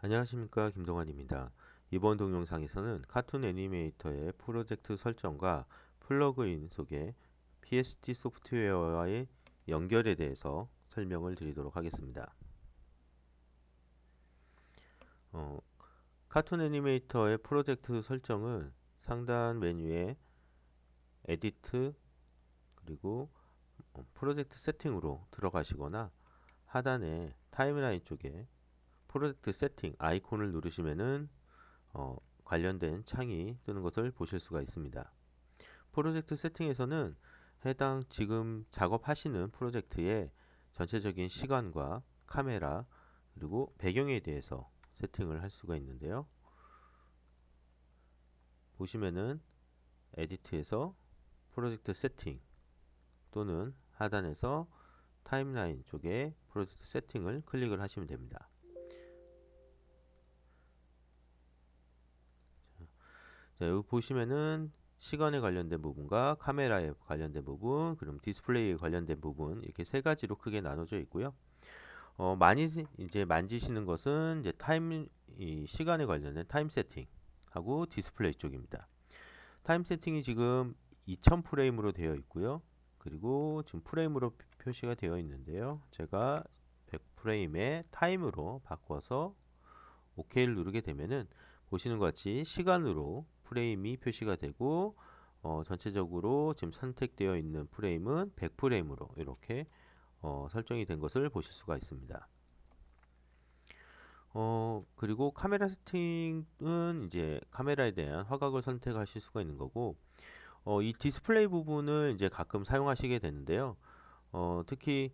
안녕하십니까 김동환입니다. 이번 동영상에서는 카툰 애니메이터의 프로젝트 설정과 플러그인 소개, PST 소프트웨어와의 연결에 대해서 설명을 드리도록 하겠습니다. 어, 카툰 애니메이터의 프로젝트 설정은 상단 메뉴에 에디트 그리고 어, 프로젝트 세팅으로 들어가시거나 하단에 타임라인 쪽에 프로젝트 세팅 아이콘을 누르시면은 어, 관련된 창이 뜨는 것을 보실 수가 있습니다. 프로젝트 세팅에서는 해당 지금 작업하시는 프로젝트의 전체적인 시간과 카메라 그리고 배경에 대해서 세팅을 할 수가 있는데요. 보시면은 에디트에서 프로젝트 세팅 또는 하단에서 타임라인 쪽에 프로젝트 세팅을 클릭을 하시면 됩니다. 자, 여기 보시면은 시간에 관련된 부분과 카메라에 관련된 부분, 그럼 디스플레이에 관련된 부분 이렇게 세 가지로 크게 나눠져 있고요. 어, 많이 이제 만지시는 것은 이제 타임 시간에 관련된 타임 세팅하고 디스플레이 쪽입니다. 타임 세팅이 지금 2000 프레임으로 되어 있고요. 그리고 지금 프레임으로 표시가 되어 있는데요. 제가 100 프레임에 타임으로 바꿔서 OK를 누르게 되면은 보시는 것 같이 시간으로 프레임이 표시가 되고 어, 전체적으로 지금 선택되어 있는 프레임은 100프레임으로 이렇게 어, 설정이 된 것을 보실 수가 있습니다. 어, 그리고 카메라 세팅은 이제 카메라에 대한 화각을 선택하실 수가 있는 거고 어, 이 디스플레이 부분을 이제 가끔 사용하시게 되는데요. 어, 특히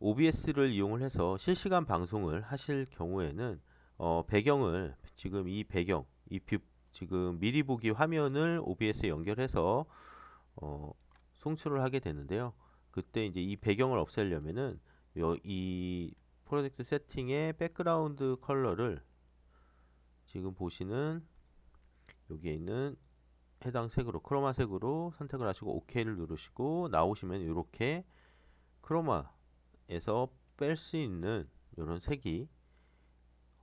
OBS를 이용을 해서 실시간 방송을 하실 경우에는 어, 배경을 지금 이 배경, 이 뷰, 지금 미리 보기 화면을 OBS에 연결해서 어, 송출을 하게 되는데요. 그때 이제 이 배경을 없애려면은 요, 이 프로젝트 세팅의 백그라운드 컬러를 지금 보시는 여기에 있는 해당 색으로 크로마색으로 선택을 하시고 OK를 누르시고 나오시면 이렇게 크로마에서 뺄 수 있는 이런 색이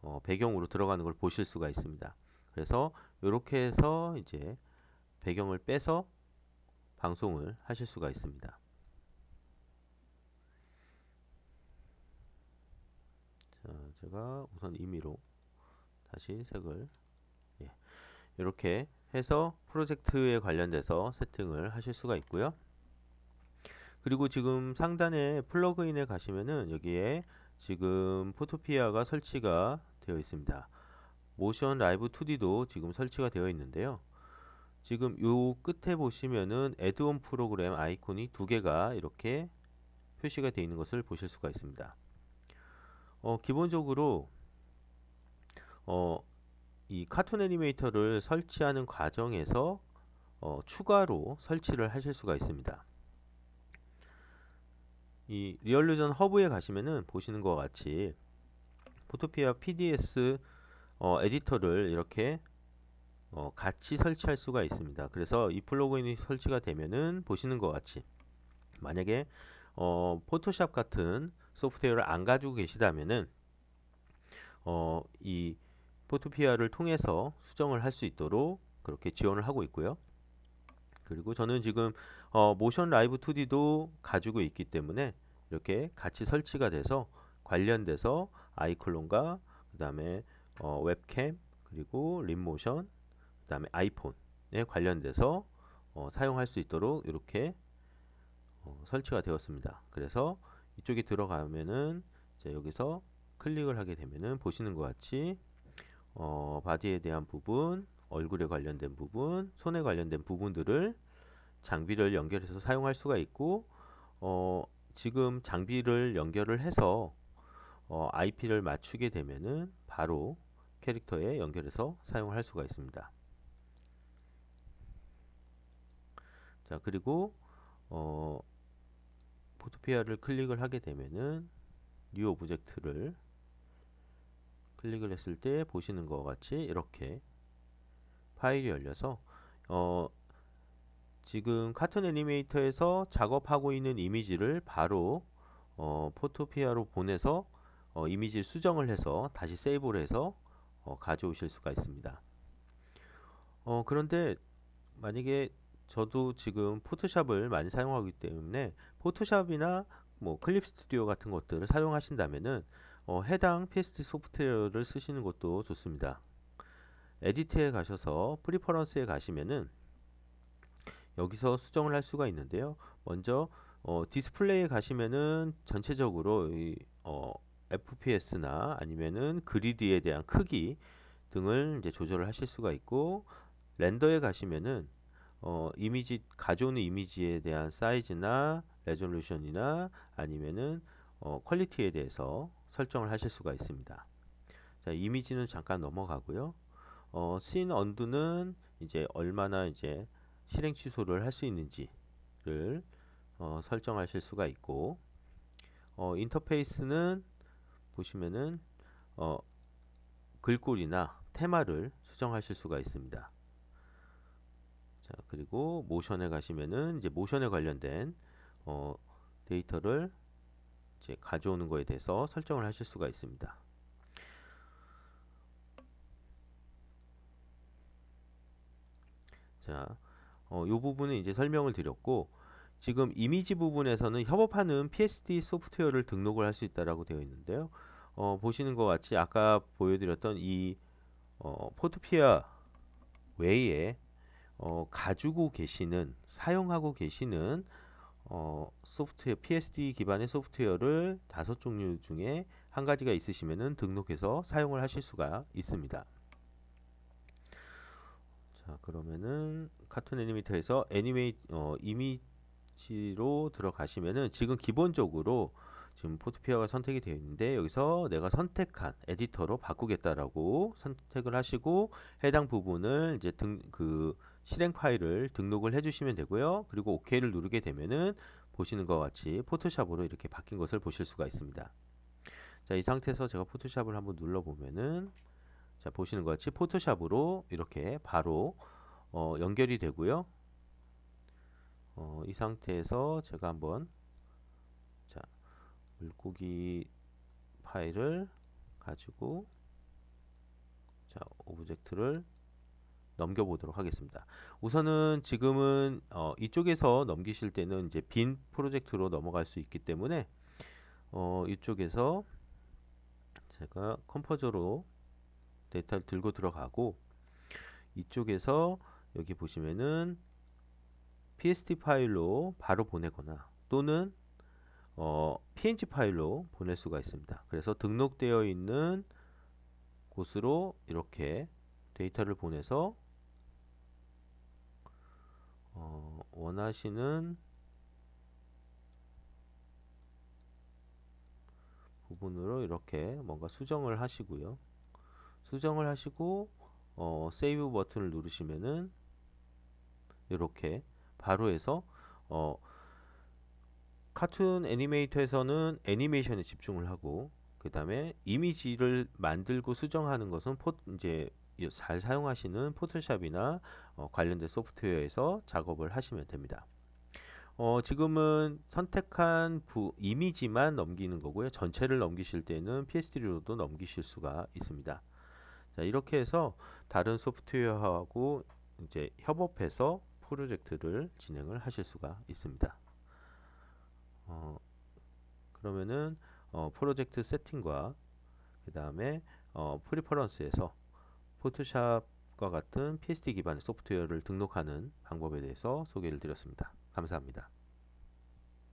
어, 배경으로 들어가는 걸 보실 수가 있습니다. 그래서 이렇게 해서 이제 배경을 빼서 방송을 하실 수가 있습니다. 자, 제가 우선 임의로 다시 색을 예, 이렇게 해서 프로젝트에 관련돼서 세팅을 하실 수가 있고요. 그리고 지금 상단에 플러그인에 가시면은 여기에 지금 포토피아가 설치가 되어 있습니다. 모션 라이브 2D도 지금 설치가 되어 있는데요. 지금 요 끝에 보시면은 애드온 프로그램 아이콘이 두 개가 이렇게 표시가 되어 있는 것을 보실 수가 있습니다. 어, 기본적으로 어, 이 카툰 애니메이터를 설치하는 과정에서 어, 추가로 설치를 하실 수가 있습니다. 이 리얼루전 허브에 가시면은 보시는 것 같이 포토피아 PDS 어, 에디터를 이렇게 어, 같이 설치할 수가 있습니다. 그래서 이 플러그인이 설치가 되면은 보시는 것 같이 만약에 어, 포토샵 같은 소프트웨어를 안 가지고 계시다면은 어, 이 포토피아를 통해서 수정을 할 수 있도록 그렇게 지원을 하고 있고요. 그리고 저는 지금 어, 모션 라이브 2D도 가지고 있기 때문에 이렇게 같이 설치가 돼서 관련돼서 아이콜론과그 다음에 어, 웹캠 그리고 립모션 그 다음에 아이폰에 관련돼서 어, 사용할 수 있도록 이렇게 어, 설치가 되었습니다. 그래서 이쪽에 들어가면은 여기서 클릭을 하게 되면은 보시는 것 같이 어, 바디에 대한 부분, 얼굴에 관련된 부분, 손에 관련된 부분들을 장비를 연결해서 사용할 수가 있고 어, 지금 장비를 연결을 해서 어, IP를 맞추게 되면은 바로 캐릭터에 연결해서 사용할 수가 있습니다. 자 그리고 어, 포토피아를 클릭을 하게 되면은 뉴 오브젝트를 클릭을 했을 때 보시는 것 같이 이렇게 파일이 열려서 어, 지금 카툰 애니메이터에서 작업하고 있는 이미지를 바로 어, 포토피아로 보내서 어, 이미지 수정을 해서 다시 세이브를 해서 어, 가져오실 수가 있습니다. 어, 그런데 만약에 저도 지금 포토샵을 많이 사용하기 때문에 포토샵이나 뭐 클립 스튜디오 같은 것들을 사용하신다면은 어, 해당 PSD 소프트웨어를 쓰시는 것도 좋습니다. 에디트에 가셔서 프리퍼런스에 가시면은 여기서 수정을 할 수가 있는데요. 먼저 어, 디스플레이에 가시면은 전체적으로 이, 어, FPS나 아니면은 그리드에 대한 크기 등을 이제 조절을 하실 수가 있고 렌더에 가시면은 어, 이미지 가져오는 이미지에 대한 사이즈나 레졸루션이나 아니면은 어, 퀄리티에 대해서 설정을 하실 수가 있습니다. 자, 이미지는 잠깐 넘어가고요. 어, 씬 언두는 이제 얼마나 이제 실행 취소를 할 수 있는지를 어, 설정하실 수가 있고 어, 인터페이스는 보시면은 어, 글꼴이나 테마를 수정하실 수가 있습니다. 자 그리고 모션에 가시면은 이제 모션에 관련된 어, 데이터를 이제 가져오는 거에 대해서 설정을 하실 수가 있습니다. 자, 어, 요 부분은 이제 설명을 드렸고 지금 이미지 부분에서는 협업하는 PSD 소프트웨어를 등록을 할 수 있다라고 되어 있는데요. 어, 보시는 것 같이 아까 보여드렸던 이 어, 포트피아 외에 어, 가지고 계시는 사용하고 계시는 어, 소프트웨어 PSD 기반의 소프트웨어를 다섯 종류 중에 한 가지가 있으시면 등록해서 사용을 하실 수가 있습니다. 자 그러면은 카툰 애니메이터에서 애니메이 어, 이미 페이지로 들어가시면은 지금 기본적으로 지금 포트피아가 선택이 되어 있는데 여기서 내가 선택한 에디터로 바꾸겠다라고 선택을 하시고 해당 부분을 이제 등그 실행 파일을 등록을 해주시면 되고요. 그리고 OK를 누르게 되면은 보시는 것 같이 포토샵으로 이렇게 바뀐 것을 보실 수가 있습니다. 자, 이 상태에서 제가 포토샵을 한번 눌러보면은 자, 보시는 것 같이 포토샵으로 이렇게 바로 어, 연결이 되고요. 어, 이 상태에서 제가 한번 자 물고기 파일을 가지고 자 오브젝트를 넘겨보도록 하겠습니다. 우선은 지금은 어, 이쪽에서 넘기실 때는 이제 빈 프로젝트로 넘어갈 수 있기 때문에 어, 이쪽에서 제가 컴포저로 데이터를 들고 들어가고 이쪽에서 여기 보시면은 PST 파일로 바로 보내거나 또는 어, PNG 파일로 보낼 수가 있습니다. 그래서 등록되어 있는 곳으로 이렇게 데이터를 보내서 어, 원하시는 부분으로 이렇게 뭔가 수정을 하시고요. 수정을 하시고 어, 세이브 버튼을 누르시면은 이렇게 바로해서 어, 카툰 애니메이터에서는 애니메이션에 집중을 하고 그 다음에 이미지를 만들고 수정하는 것은 포, 이제 잘 사용하시는 포토샵이나 어, 관련된 소프트웨어에서 작업을 하시면 됩니다. 어, 지금은 선택한 부, 이미지만 넘기는 거고요. 전체를 넘기실 때는 PS3로도 넘기실 수가 있습니다. 자, 이렇게 해서 다른 소프트웨어하고 이제 협업해서 프로젝트를 진행을 하실 수가 있습니다. 어, 그러면은 어, 프로젝트 세팅과 그 다음에 어, 프리퍼런스에서 포토샵과 같은 PSD 기반의 소프트웨어를 등록하는 방법에 대해서 소개를 드렸습니다. 감사합니다.